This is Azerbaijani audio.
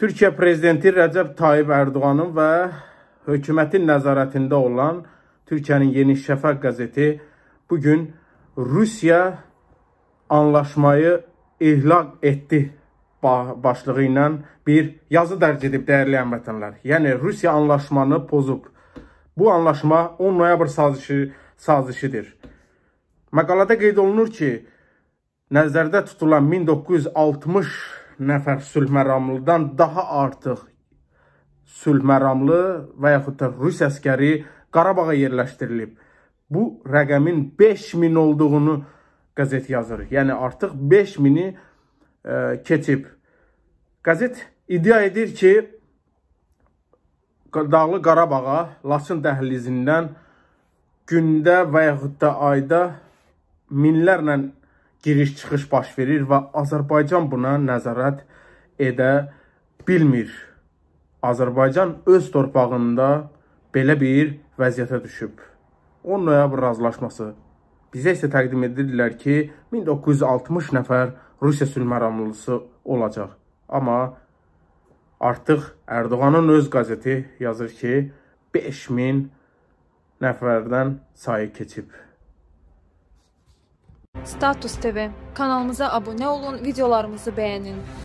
Türkiyə prezidenti Rəcəb Tayyib Ərdoğanın və hökumətin nəzarətində olan Türkiyənin Yeni Şəfəq qəzeti bu gün Rusiya anlaşmayı ihlaq etdi başlığı ilə bir yazı dərc edib dəyərli həmvətənlər. Yəni Rusiya anlaşmanı pozub. Bu anlaşma 10 noyabr sazişi sazişidir. Məqalədə qeyd olunur ki, nəzərdə tutulan 1960 nəfər sülhməramlıdan daha artıq sülhməramlı və yaxud da Rus əskəri Qarabağa yerləşdirilib. Bu rəqəmin 5000 olduğunu qəzet yazır. Yəni artıq 5000-i e, keçib. Qəzet iddia edir ki, Dağlı Qarabağa Laçın dəhlizindən gündə və yaxud da ayda minlərlə giriş-çıxış baş verir və Azərbaycan buna nəzarət edə bilmir. Azərbaycan öz torpağında belə bir vəziyyətə düşüb. 10 noyabr razılaşması bizə isə təqdim edirlər ki, 1960 nəfər Rusiya sülh məramlısı olacaq. Amma artıq Ərdoğanın öz qəzeti yazır ki, 5000 nəfərdən sayı keçib. Status TV kanalımıza abone olun, videolarımızı beğenin.